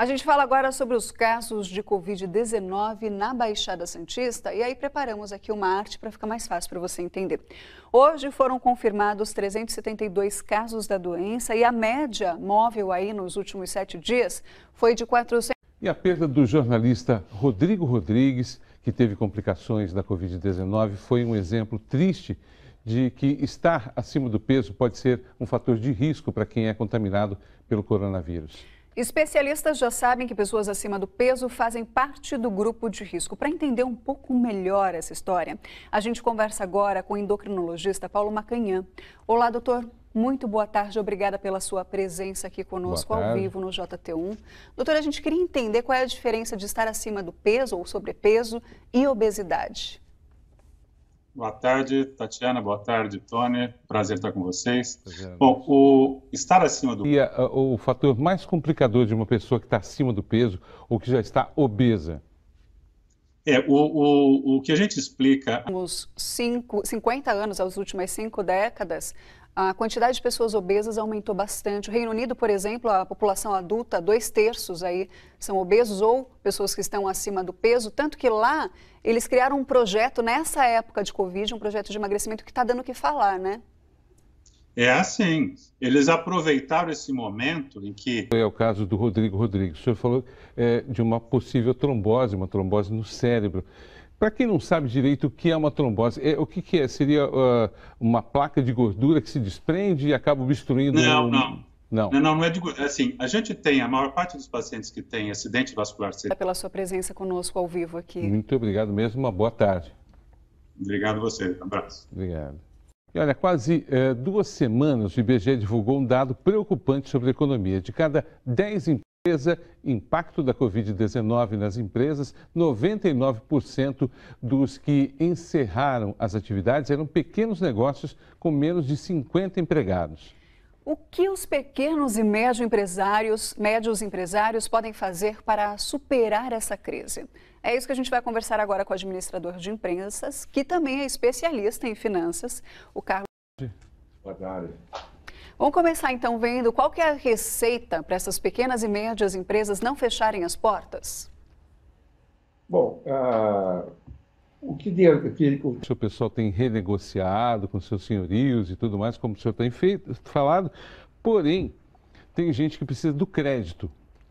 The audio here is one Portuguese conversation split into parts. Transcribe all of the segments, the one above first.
A gente fala agora sobre os casos de Covid-19 na Baixada Santista e aí preparamos aqui uma arte para ficar mais fácil para você entender. Hoje foram confirmados 372 casos da doença e a média móvel aí nos últimos sete dias foi de 400. E a perda do jornalista Rodrigo Rodrigues, que teve complicações da Covid-19, foi um exemplo triste de que estar acima do peso pode ser um fator de risco para quem é contaminado pelo coronavírus. Especialistas já sabem que pessoas acima do peso fazem parte do grupo de risco. Para entender um pouco melhor essa história, a gente conversa agora com o endocrinologista Paulo Macanhã. Olá, doutor. Muito boa tarde, obrigada pela sua presença aqui conosco ao vivo no JT1. Doutor, a gente queria entender qual é a diferença de estar acima do peso ou sobrepeso e obesidade. Boa tarde, Tatiana. Boa tarde, Tony. Prazer estar com vocês. Bom, o estar acima do. Ah, o fator mais complicador de uma pessoa que está acima do peso ou que já está obesa? É, o, o, o que a gente explica. Nos cinco, 50 anos, as últimas cinco décadas, a quantidade de pessoas obesas aumentou bastante. O Reino Unido, por exemplo, a população adulta, dois terços aí são obesos ou pessoas que estão acima do peso, tanto que lá eles criaram um projeto nessa época de Covid, um projeto de emagrecimento que está dando o que falar, né? É assim. Eles aproveitaram esse momento em que. É o caso do Rodrigo Rodrigues. O senhor falou é, de uma possível trombose, uma trombose no cérebro. Para quem não sabe direito o que é uma trombose, é, o que, que é? Seria uh, uma placa de gordura que se desprende e acaba obstruindo? Não, um... não. Não. não, não, não é de é assim. A gente tem a maior parte dos pacientes que tem acidente vascular. cerebral pela sua presença conosco ao vivo aqui. Muito obrigado mesmo. Uma boa tarde. Obrigado a você. Um abraço. Obrigado. E olha, quase eh, duas semanas o IBGE divulgou um dado preocupante sobre a economia. De cada 10 empresas empresa, impacto da Covid-19 nas empresas, 99% dos que encerraram as atividades eram pequenos negócios com menos de 50 empregados. O que os pequenos e médio empresários, médios empresários podem fazer para superar essa crise? É isso que a gente vai conversar agora com o administrador de imprensas, que também é especialista em finanças, o Carlos. Boa tarde. Vamos começar então vendo qual que é a receita para essas pequenas e médias empresas não fecharem as portas. Bom, uh, o que, de, que o... o seu pessoal tem renegociado com seus senhorios e tudo mais, como o senhor tem feito, falado, porém tem gente que precisa do crédito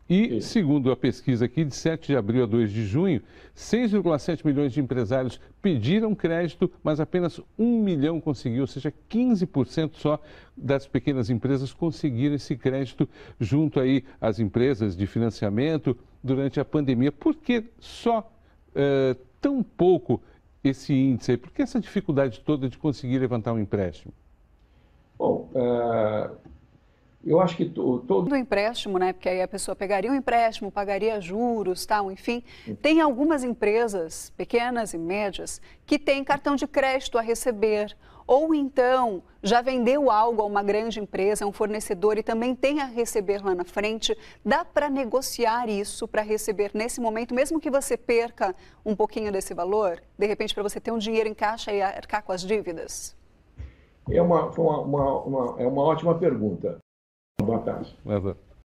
e, Isso. segundo a pesquisa aqui, de 7 de abril a 2 de junho, 6,7 milhões de empresários pediram crédito, mas apenas 1 milhão conseguiu, ou seja, 15% só das pequenas empresas conseguiram esse crédito junto aí às empresas de financiamento durante a pandemia. Por que só é, tão pouco esse índice? Por que essa dificuldade toda de conseguir levantar um empréstimo? Bom, uh eu acho que todo. Do empréstimo, né? Porque aí a pessoa pegaria um empréstimo, pagaria juros, tal, enfim. Tem algumas empresas, pequenas e médias, que têm cartão de crédito a receber. Ou então já vendeu algo a uma grande empresa, um fornecedor e também tem a receber lá na frente. Dá para negociar isso para receber nesse momento, mesmo que você perca um pouquinho desse valor, de repente para você ter um dinheiro em caixa e arcar com as dívidas? É uma, uma, uma, uma é uma ótima pergunta. Boa tarde. Boa tarde.